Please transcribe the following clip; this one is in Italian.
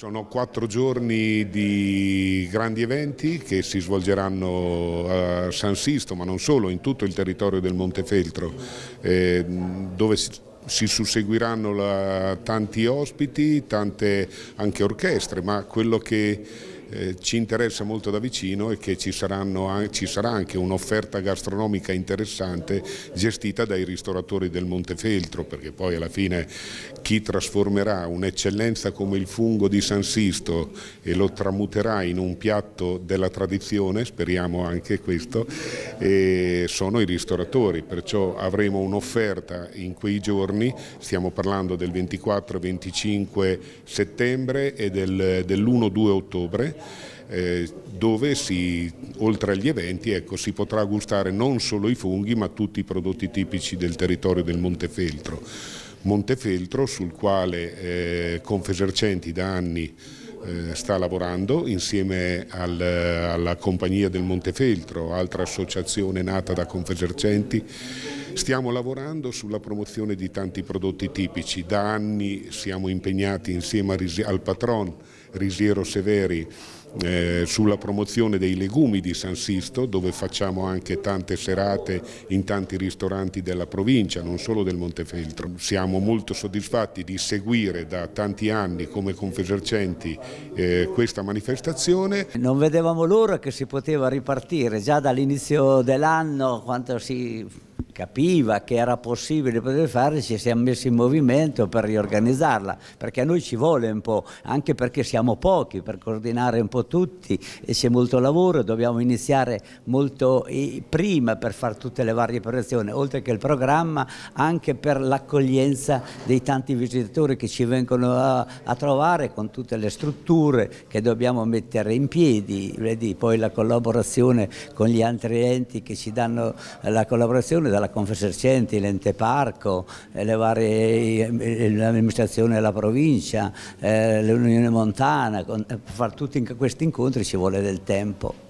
Sono quattro giorni di grandi eventi che si svolgeranno a San Sisto, ma non solo, in tutto il territorio del Montefeltro, eh, dove si si susseguiranno la, tanti ospiti, tante anche orchestre, ma quello che eh, ci interessa molto da vicino e che ci, anche, ci sarà anche un'offerta gastronomica interessante gestita dai ristoratori del Montefeltro, perché poi alla fine chi trasformerà un'eccellenza come il fungo di San Sisto e lo tramuterà in un piatto della tradizione, speriamo anche questo, eh, sono i ristoratori, perciò avremo un'offerta in quei giorni, stiamo parlando del 24 25 settembre e del, dell'1-2 ottobre, eh, dove si, oltre agli eventi ecco, si potrà gustare non solo i funghi ma tutti i prodotti tipici del territorio del Montefeltro. Montefeltro sul quale eh, Confesercenti da anni eh, sta lavorando insieme al, alla Compagnia del Montefeltro, altra associazione nata da Confesercenti. Stiamo lavorando sulla promozione di tanti prodotti tipici, da anni siamo impegnati insieme al patron Risiero Severi eh, sulla promozione dei legumi di San Sisto dove facciamo anche tante serate in tanti ristoranti della provincia, non solo del Montefeltro. Siamo molto soddisfatti di seguire da tanti anni come Confesercenti eh, questa manifestazione. Non vedevamo l'ora che si poteva ripartire già dall'inizio dell'anno quando si capiva che era possibile poter fare, ci siamo messi in movimento per riorganizzarla, perché a noi ci vuole un po', anche perché siamo pochi per coordinare un po' tutti e c'è molto lavoro, dobbiamo iniziare molto prima per fare tutte le varie operazioni, oltre che il programma, anche per l'accoglienza dei tanti visitatori che ci vengono a, a, trovare con tutte le strutture che dobbiamo mettere in piedi, vedi, poi la collaborazione con gli altri enti che ci danno la collaborazione dalla Confesercenti, l'ente parco, eh, eh, l'amministrazione della provincia, eh, l'Unione Montana, per fare tutti questi incontri ci vuole del tempo.